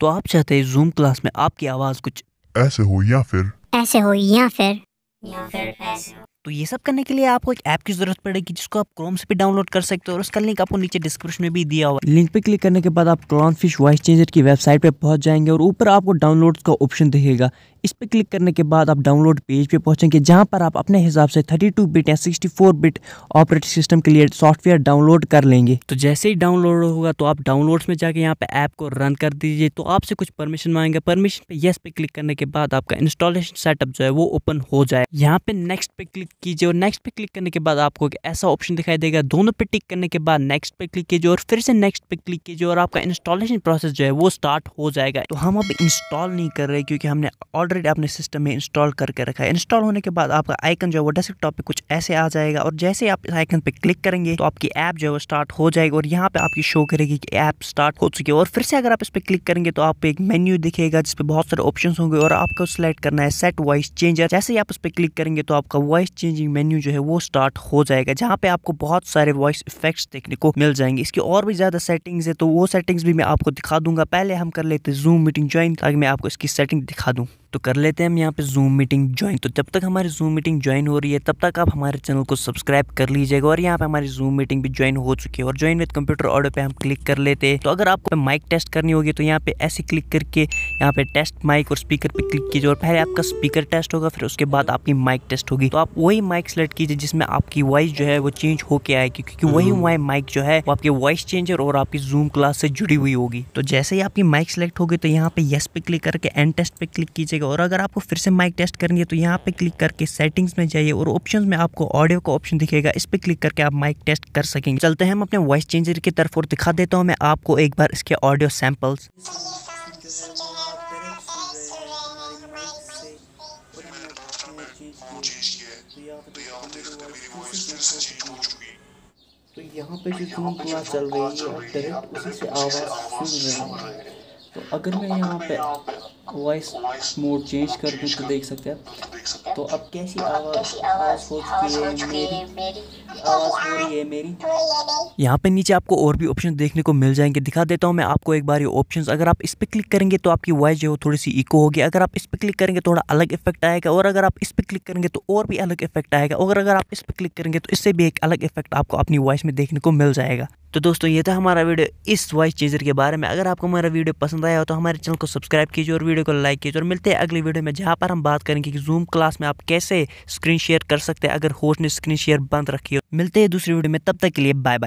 तो आप चाहते हैं जूम क्लास में आपकी आवाज़ कुछ ऐसे हो या फिर ऐसे हो या फिर या फिर ऐसे तो ये सब करने के लिए आपको एक ऐप की जरूरत पड़ेगी जिसको आप क्रोम से भी डाउनलोड कर सकते हो और उसका लिंक आपको नीचे डिस्क्रिप्शन में भी दिया हुआ लिंक पे क्लिक करने के बाद आप क्लॉन फिश वॉइस चेंजर की वेबसाइट पे पहुंच जाएंगे और ऊपर आपको डाउनलोड्स का ऑप्शन दिखेगा इस पर क्लिक करने के बाद आप डाउनलोड पेज पे पहुंचेंगे जहां पर आप अपने हिसाब से 32 बिट या 64 बिट ऑपरेटिंग सिस्टम के लिए सॉफ्टवेयर डाउनलोड कर लेंगे तो जैसे ही डाउनलोड होगा तो आप डाउनलोड्स में जाके यहाँ पे ऐप को रन कर दीजिए तो आपसे कुछ परमिशन मांगेगा परमिशन पे येस पे क्लिक करने के बाद आपका इंस्टॉलेशन सेटअप जो है वो ओपन हो जाए यहाँ पे नेक्स्ट पे क्लिक कीजिए और नेक्स्ट पे क्लिक करने के बाद आपको एक ऐसा ऑप्शन दिखाई देगा दोनों पे टिक करने के बाद नेक्स्ट पे क्लिक कीजिए और फिर से नेक्स्ट पे क्लिक कीजिए और आपका इंस्टॉलेशन प्रोसेस जो है वो स्टार्ट हो जाएगा तो हम अब इंस्टॉल नहीं कर रहे क्योंकि हमने ऑर्डर ऑलरेडी आपने सिस्टम में इंस्टॉल करके रखा है इंस्टॉल होने के बाद आपका आइकन जो है वो डेस्कटॉप पे कुछ ऐसे आ जाएगा और जैसे आप इस आइकन पे क्लिक करेंगे तो आपकी ऐप जो है वो स्टार्ट हो जाएगी और यहाँ पे आपकी शो करेगी कि ऐप स्टार्ट हो चुकी है और फिर से अगर आप इस पर क्लिक करेंगे तो आपको एक मेन्यू दिखेगा जिसपे बहुत सारे ऑप्शन होंगे और आपको सिलेक्ट करना है सेट वॉइस चेंजर जैसे ही आप इस पर क्लिक करेंगे तो आपका वॉइस चेंजिंग मेन्यू जो है वो स्टार्ट हो जाएगा जहाँ पे आपको बहुत सारे वॉइस इफेक्ट्स देखने को मिल जाएंगे इसकी और भी ज्यादा सेटिंग्स है तो वो सेटिंग्स भी मैं आपको दिखा दूंगा पहले हम कर लेते जूम मीटिंग ज्वाइन ताकि मैं आपको इसकी सेटिंग दिखा दूँ तो तो कर लेते हैं हम यहाँ पे जूम मीटिंग ज्वाइन तो जब तक हमारी जूम मीटिंग ज्वाइन हो रही है तब तक आप हमारे चैनल को सब्सक्राइब कर लीजिएगा और यहाँ पे हमारी जूम मीटिंग भी ज्वाइन हो चुकी है और ज्वाइन विद कंप्यूटर ऑर्डर पे हम क्लिक कर लेते हैं तो अगर आपको माइक टेस्ट करनी होगी तो यहाँ पे ऐसे क्लिक करके यहाँ पे टेस्ट माइक और स्पीकर पे क्लिक कीजिए और पहले आपका स्पीकर टेस्ट होगा फिर उसके बाद आपकी माइक टेस्ट होगी तो आप वही माइक सेलेक्ट कीजिए जिसमें आपकी वॉइस जो है वो चेंज होके आएगी क्योंकि हम्म, वही वाई हम्म। माइक जो है वो आपकी वॉइस चेंजर और आपकी जूम क्लास से जुड़ी हुई होगी तो जैसे ही आपकी माइक सेलेक्ट होगी तो यहाँ पे येस पे क्लिक करके एंड टेस्ट पे क्लिक कीजिएगा और अगर आपको फिर से माइक टेस्ट करनी है तो यहाँ पे क्लिक करके सेटिंग्स में जाइए और ऑप्शंस में आपको ऑडियो का ऑप्शन दिखेगा इस पर क्लिक करके आप माइक टेस्ट कर सकेंगे चलते हैं हम अपने वॉइस चेंजर की तरफ और दिखा देता हूँ मैं आपको एक बार इसके ऑडियो सैम्पल्स तो यहाँ पे जो जूम क्लास चल रही है डायरेक्ट उसी से आवाज़ सुन रहे हैं तो अगर मैं यहाँ पे वॉइस मोड चेंज कर दूँ तो देख सकते हैं तो अब कैसी आवाज़ हो चुकी है मेरी आवाज़ हो रही है मेरी यहाँ पे नीचे आपको और भी ऑप्शन देखने को मिल जाएंगे दिखा देता हूँ मैं आपको एक बार ये ऑप्शन अगर आप इस पर क्लिक करेंगे तो आपकी वॉइस जो है थोड़ी सी इको होगी अगर आप इस पर क्लिक करेंगे तो थोड़ा अलग इफेक्ट आएगा और अगर आप इस पर क्लिक करेंगे तो और भी अलग इफेक्ट आएगा और अगर आप इस पर क्लिक करेंगे तो इससे भी एक अलग इफेक्ट आपको अपनी वॉइस में देखने को मिल जाएगा तो दोस्तों ये था हमारा वीडियो इस वॉइस चेंजर के बारे में अगर आपको हमारा वीडियो पसंद आया हो तो हमारे चैनल को सब्सक्राइब कीजिए और वीडियो को लाइक कीजिए और मिलते हैं अगली वीडियो में जहाँ पर हम बात करेंगे कि जूम क्लास में आप कैसे स्क्रीन शेयर कर सकते हैं अगर होस्ट ने स्क्रीन शेयर बंद रखी हो मिलते हैं दूसरी वीडियो में तब तक के लिए बाय बाय